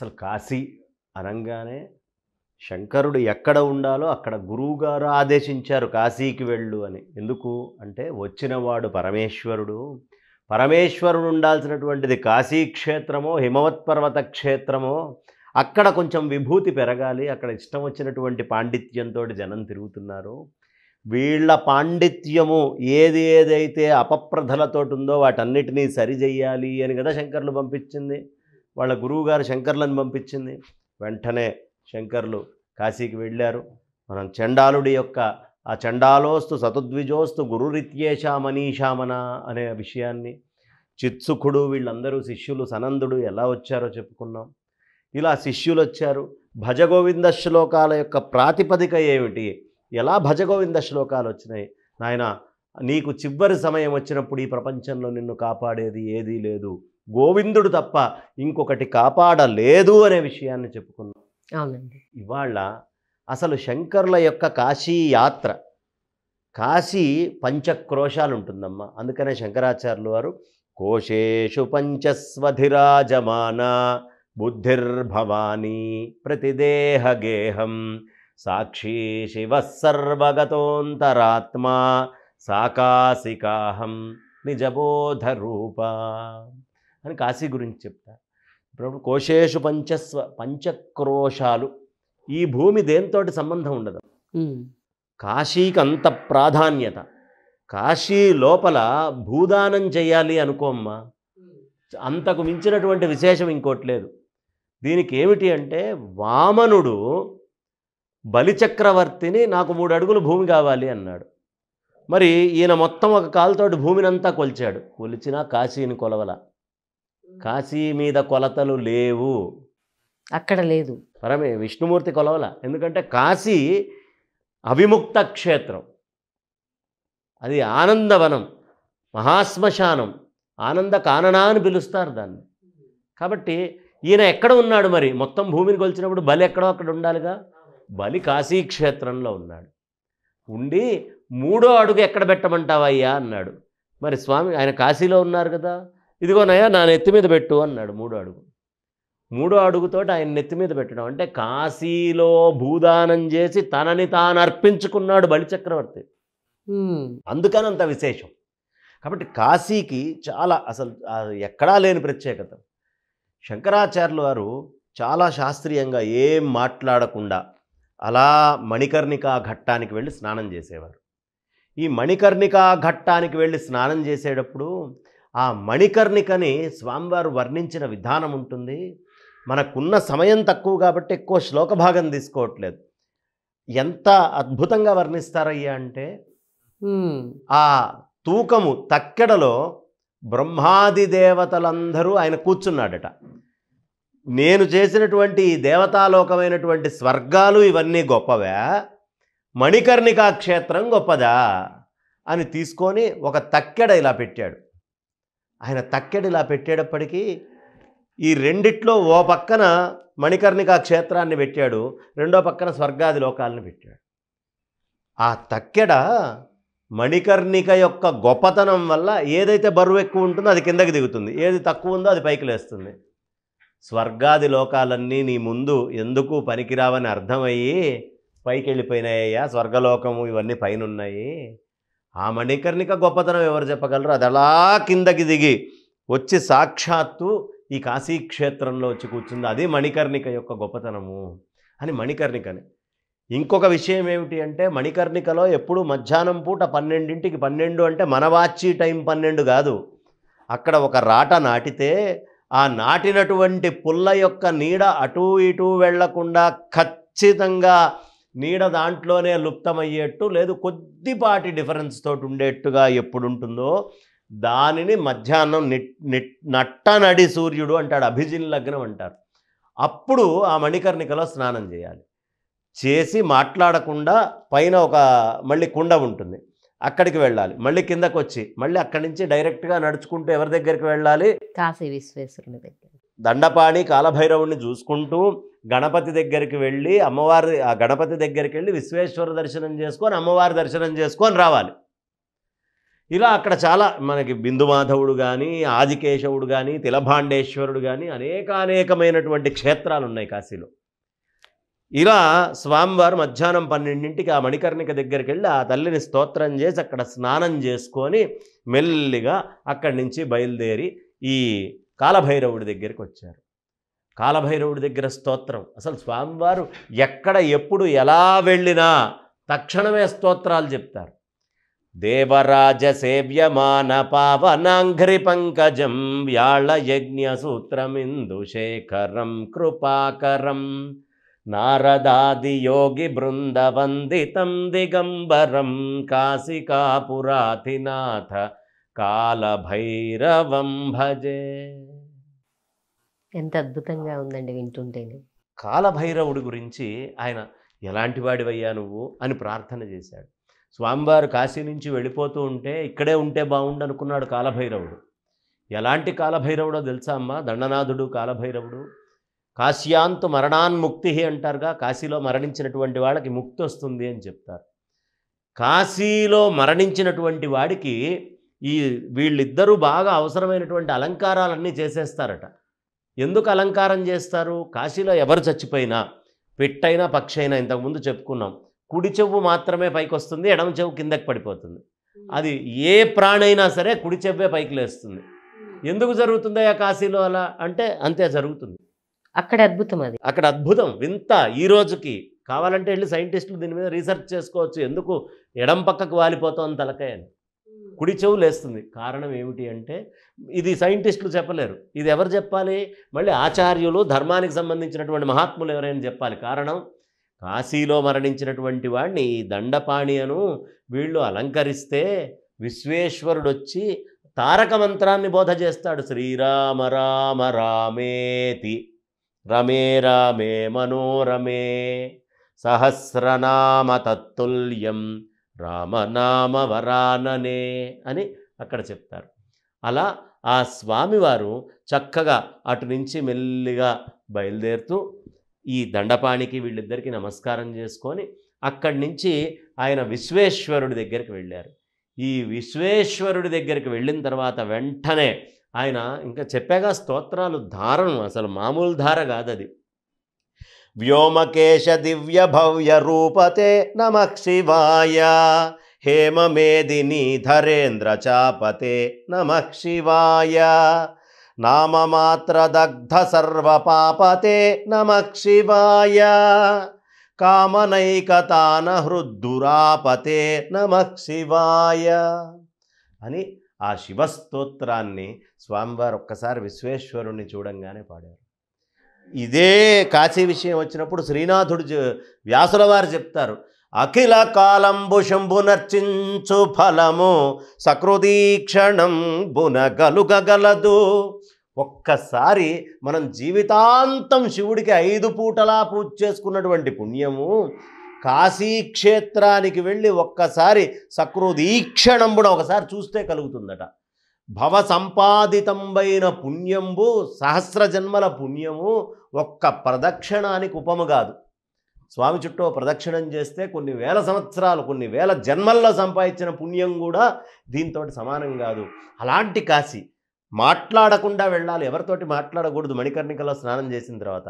అసలు కాశీ అనగానే శంకరుడు ఎక్కడ ఉండాలో అక్కడ గురువుగారు ఆదేశించారు కాశీకి వెళ్ళు అని ఎందుకు అంటే వచ్చినవాడు పరమేశ్వరుడు పరమేశ్వరుడు ఉండాల్సినటువంటిది కాశీ క్షేత్రమో హిమవత్ పర్వత క్షేత్రమో అక్కడ కొంచెం విభూతి పెరగాలి అక్కడ ఇష్టం వచ్చినటువంటి పాండిత్యంతో జనం తిరుగుతున్నారు వీళ్ళ పాండిత్యము ఏది ఏదైతే అపప్రధలతోటి ఉందో వాటన్నిటినీ సరిచెయ్యాలి అని కదా శంకర్లు పంపించింది వాళ్ళ గురువుగారు శంకర్లను పంపించింది వెంటనే శంకర్లు కాశీకి వెళ్ళారు మనం చండాలుడి యొక్క ఆ చండాలోస్తు సతుద్విజోస్తు గురురిత్యేషా మనీషామన అనే విషయాన్ని చిత్సుఖుడు వీళ్ళందరూ శిష్యులు సనందుడు ఎలా వచ్చారో చెప్పుకున్నాం ఇలా శిష్యులు వచ్చారు భజగోవింద శ్లోకాల యొక్క ప్రాతిపదిక ఏమిటి ఎలా భజగోవింద శ్లోకాలు వచ్చినాయి నాయన నీకు చివరి సమయం వచ్చినప్పుడు ఈ ప్రపంచంలో నిన్ను కాపాడేది ఏదీ లేదు గోవిందుడు తప్ప ఇంకొకటి కాపాడలేదు అనే విషయాన్ని చెప్పుకున్నాం ఇవాళ అసలు శంకర్ల యొక్క కాశీ యాత్ర కాశీ పంచక్రోశాలు ఉంటుందమ్మా అందుకనే శంకరాచార్యులు వారు కోశేషు పంచస్వధిరాజమాన ప్రతిదేహ గేహం సాక్షి శివ సర్వగతోంతరాత్మా సాకాశికాహం నిజబోధరూపా అని కాశీ గురించి చెప్తా ఇప్పుడు కోశేషు పంచస్వ పంచక్రోషాలు ఈ భూమి దేనితోటి సంబంధం ఉండదు కాశీకి అంత ప్రాధాన్యత కాశీ లోపల భూదానం చేయాలి అనుకోమ్మా అంతకు మించినటువంటి విశేషం ఇంకోటి లేదు దీనికి ఏమిటి అంటే వామనుడు బలిచక్రవర్తిని నాకు మూడు అడుగులు భూమి కావాలి అన్నాడు మరి ఈయన మొత్తం ఒక కాలుతోటి భూమినంతా కొలిచాడు కొలిచినా కాశీని కొలవల కాశీ మీద కొలతలు లేవు అక్కడ లేదు పరమే విష్ణుమూర్తి కొలవల ఎందుకంటే కాశీ అవిముక్త క్షేత్రం అది ఆనందవనం మహాశ్మశానం ఆనంద కాననా అని పిలుస్తారు దాన్ని కాబట్టి ఈయన ఎక్కడ ఉన్నాడు మరి మొత్తం భూమిని కొలిచినప్పుడు బలి ఎక్కడో అక్కడ ఉండాలిగా బలి కాశీ క్షేత్రంలో ఉన్నాడు ఉండి మూడో అడుగు ఎక్కడ పెట్టమంటావయ్యా అన్నాడు మరి స్వామి ఆయన కాశీలో ఉన్నారు కదా ఇదిగోనయ్యా నా నెత్తి మీద పెట్టు అన్నాడు మూడో అడుగు మూడో అడుగుతోటి ఆయన నెత్తి మీద పెట్టడం అంటే కాశీలో భూదానం చేసి తనని తాను అర్పించుకున్నాడు బలిచక్రవర్తి అందుకని అంత విశేషం కాబట్టి కాశీకి చాలా అసలు ఎక్కడా లేని ప్రత్యేకత శంకరాచార్యులు వారు చాలా శాస్త్రీయంగా ఏం మాట్లాడకుండా అలా మణికర్ణికా ఘట్టానికి వెళ్ళి స్నానం చేసేవారు ఈ మణికర్ణికా ఘట్టానికి వెళ్ళి స్నానం చేసేటప్పుడు ఆ మణికర్ణికని స్వామివారు వర్ణించిన విధానం ఉంటుంది మనకున్న సమయం తక్కువ కాబట్టి ఎక్కువ శ్లోక భాగం తీసుకోవట్లేదు ఎంత అద్భుతంగా వర్ణిస్తారయ్యా అంటే ఆ తూకము తక్కెడలో బ్రహ్మాది దేవతలందరూ ఆయన కూర్చున్నాడట నేను చేసినటువంటి దేవతాలోకమైనటువంటి స్వర్గాలు ఇవన్నీ గొప్పవే మణికర్ణికా క్షేత్రం గొప్పదా అని తీసుకొని ఒక తక్కెడ ఇలా పెట్టాడు ఆయన తక్కెడిలా పెట్టేటప్పటికీ ఈ రెండిట్లో ఓ పక్కన మణికర్ణిక క్షేత్రాన్ని పెట్టాడు రెండో పక్కన స్వర్గాది లోకాలను పెట్టాడు ఆ తక్కెడ మణికర్ణిక యొక్క గొప్పతనం వల్ల ఏదైతే బరువు ఎక్కువ ఉంటుందో అది కిందకి దిగుతుంది ఏది తక్కువ ఉందో అది పైకి లేస్తుంది స్వర్గాది లోకాలన్నీ నీ ముందు ఎందుకు పనికిరావని అర్థమయ్యి పైకి వెళ్ళిపోయినాయ్యా స్వర్గలోకము ఇవన్నీ పైన ఉన్నాయి ఆ మణికర్ణిక గొప్పతనం ఎవరు చెప్పగలరు అది అలా కిందకి దిగి వచ్చి సాక్షాత్తు ఈ కాశీక్షేత్రంలో వచ్చి కూర్చుంది అది మణికర్ణిక యొక్క గొప్పతనము అని మణికర్ణికని ఇంకొక విషయం ఏమిటి అంటే మణికర్ణికలో ఎప్పుడు మధ్యాహ్నం పూట పన్నెండింటికి పన్నెండు అంటే మనవాచి టైం పన్నెండు కాదు అక్కడ ఒక రాట నాటితే ఆ నాటినటువంటి పుల్ల యొక్క నీడ అటూ ఇటూ వెళ్లకుండా ఖచ్చితంగా నీడ దాంట్లోనే లుప్తమయ్యేట్టు లేదు కొద్దిపాటి డిఫరెన్స్ తోటి ఉండేట్టుగా ఎప్పుడుంటుందో దానిని మధ్యాహ్నం నిట్ నట్టనడి సూర్యుడు అంటాడు అభిజిన్ లగ్నం అంటారు అప్పుడు ఆ మణికర్ణికలో స్నానం చేయాలి చేసి మాట్లాడకుండా పైన ఒక మళ్ళీ కుండ ఉంటుంది అక్కడికి వెళ్ళాలి మళ్ళీ కిందకు వచ్చి మళ్ళీ అక్కడి నుంచి డైరెక్ట్గా నడుచుకుంటూ ఎవరి దగ్గరికి వెళ్ళాలి కాశీ విశ్వేశ్వరుని దగ్గర దండపాణి కాలభైరవుణ్ణి చూసుకుంటూ గణపతి దగ్గరికి వెళ్ళి అమ్మవారి ఆ గణపతి దగ్గరికి వెళ్ళి విశ్వేశ్వర దర్శనం చేసుకొని అమ్మవారి దర్శనం చేసుకొని రావాలి ఇలా అక్కడ చాలా మనకి బిందుమాధవుడు కానీ ఆదికేశవుడు కానీ తిలభాండేశ్వరుడు కానీ అనేకానేకమైనటువంటి క్షేత్రాలు ఉన్నాయి కాశీలో ఇలా స్వామివారు మధ్యాహ్నం పన్నెండింటికి ఆ మణికర్ణిక దగ్గరికి వెళ్ళి ఆ తల్లిని స్తోత్రం చేసి అక్కడ స్నానం చేసుకొని మెల్లిగా అక్కడి నుంచి బయలుదేరి ఈ కాలభైరవుడి దగ్గరికి వచ్చారు కాలభైరవుడి దగ్గర స్తోత్రం అసలు స్వామివారు ఎక్కడ ఎప్పుడు ఎలా వెళ్ళినా తక్షణమే స్తోత్రాలు చెప్తారు దేవరాజ సేవ్యమాన పావనాంఘ్రి పంకజం వ్యాళ యజ్ఞ సూత్రమిందు శేఖరం కృపాకరం నారదాది యోగి బృందవందితం దిగంబరం కాశికాపురాతినాథ కాలభైరవం భజే ఎంత అద్భుతంగా ఉందండి వింటుంటేనే కాలభైరవుడి గురించి ఆయన ఎలాంటి వాడివయ్యా నువ్వు అని ప్రార్థన చేశాడు స్వామివారు కాశీ నుంచి వెళ్ళిపోతూ ఉంటే ఇక్కడే ఉంటే బాగుండు అనుకున్నాడు కాలభైరవుడు ఎలాంటి కాలభైరవుడో తెలుసా అమ్మా దండనాథుడు కాలభైరవుడు కాశ్యాంతు మరణాన్ముక్తి అంటారుగా కాశీలో మరణించినటువంటి వాళ్ళకి ముక్తి వస్తుంది అని చెప్తారు కాశీలో మరణించినటువంటి వాడికి ఈ వీళ్ళిద్దరూ బాగా అవసరమైనటువంటి అలంకారాలన్నీ చేసేస్తారట ఎందుకు అలంకారం చేస్తారు కాశీలో ఎవరు చచ్చిపోయినా పెట్టైనా పక్షైనా ఇంతకుముందు చెప్పుకున్నాం కుడి చెవు మాత్రమే పైకి వస్తుంది ఎడమ చెవు కిందకి పడిపోతుంది అది ఏ ప్రాణైనా సరే కుడి చెవ్వే పైకి లేస్తుంది ఎందుకు ఆ కాశీలో అలా అంటే అంతే జరుగుతుంది అక్కడ అద్భుతం అది అక్కడ అద్భుతం వింత ఈ రోజుకి కావాలంటే వెళ్ళి సైంటిస్టులు దీని మీద రీసెర్చ్ చేసుకోవచ్చు ఎందుకు ఎడం పక్కకు వాలిపోతుంది తలకాయని కుడి చెవు లేస్తుంది కారణం ఏమిటి అంటే ఇది సైంటిస్టులు చెప్పలేరు ఇది ఎవరు చెప్పాలి మళ్ళీ ఆచార్యులు ధర్మానికి సంబంధించినటువంటి మహాత్ములు ఎవరైనా చెప్పాలి కారణం కాశీలో మరణించినటువంటి వాడిని ఈ దండపాణి అను వీళ్ళు అలంకరిస్తే విశ్వేశ్వరుడు వచ్చి తారక మంత్రాన్ని బోధ చేస్తాడు శ్రీరామ రామ రామేతి రమే రామే మనోరమే సహస్రనామతత్తుల్యం తత్తుల్యం రామనామవరాననే వరాననే అని అక్కడ చెప్తారు అలా ఆ స్వామివారు చక్కగా అటు నుంచి మెల్లిగా బయలుదేరుతూ ఈ దండపాణికి వీళ్ళిద్దరికీ నమస్కారం చేసుకొని అక్కడి నుంచి ఆయన విశ్వేశ్వరుడి దగ్గరికి వెళ్ళారు ఈ విశ్వేశ్వరుడి దగ్గరికి వెళ్ళిన తర్వాత వెంటనే ఆయన ఇంకా చెప్పాగా స్తోత్రాలు ధారను అసలు మామూలు ధార కాదది వ్యోమకేశ దివ్య భవ్య రూపతే నమః శివాయ హేమమేదిని ధరేంద్ర చాపతే నమః శివాయ నామమాత్రదగ్ధ సర్వపాపతే నమః శివాయ కామనైకతాన హృద్దురాపతే నమః శివాయ అని ఆ శివస్తోత్రాన్ని స్వామివారు ఒక్కసారి విశ్వేశ్వరుణ్ణి చూడంగానే పాడారు ఇదే కాశీ విషయం వచ్చినప్పుడు శ్రీనాథుడు వ్యాసుల వారు చెప్తారు అఖిల కాలంబు శంభు నర్చించు ఫలము సకృదీక్షణం బున గలుగలదు ఒక్కసారి మనం జీవితాంతం శివుడికి ఐదు పూటలా పూజ చేసుకున్నటువంటి పుణ్యము కాశీక్షేత్రానికి వెళ్ళి ఒక్కసారి కూడా ఒకసారి చూస్తే కలుగుతుందట భవ సంపాదితంబైన పుణ్యంబు సహస్ర జన్మల పుణ్యము ఒక్క ప్రదక్షిణానికి ఉపము కాదు స్వామి చుట్టూ ప్రదక్షిణం చేస్తే కొన్ని వేల సంవత్సరాలు కొన్ని వేల జన్మల్లో సంపాదించిన పుణ్యం కూడా దీంతో సమానం కాదు అలాంటి కాశీ మాట్లాడకుండా వెళ్ళాలి ఎవరితోటి మాట్లాడకూడదు మణికర్ణికలో స్నానం చేసిన తర్వాత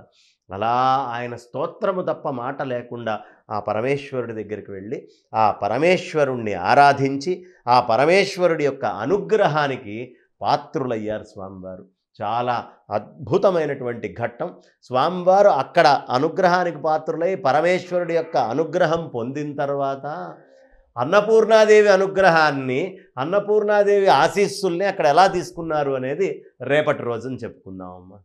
అలా ఆయన స్తోత్రము తప్ప మాట లేకుండా ఆ పరమేశ్వరుడి దగ్గరికి వెళ్ళి ఆ పరమేశ్వరుణ్ణి ఆరాధించి ఆ పరమేశ్వరుడి యొక్క అనుగ్రహానికి పాత్రులయ్యారు స్వామివారు చాలా అద్భుతమైనటువంటి ఘట్టం స్వామివారు అక్కడ అనుగ్రహానికి పాత్రులై పరమేశ్వరుడి యొక్క అనుగ్రహం పొందిన తర్వాత అన్నపూర్ణాదేవి అనుగ్రహాన్ని అన్నపూర్ణాదేవి ఆశీస్సుల్ని అక్కడ ఎలా తీసుకున్నారు అనేది రేపటి రోజున చెప్పుకుందాం అమ్మ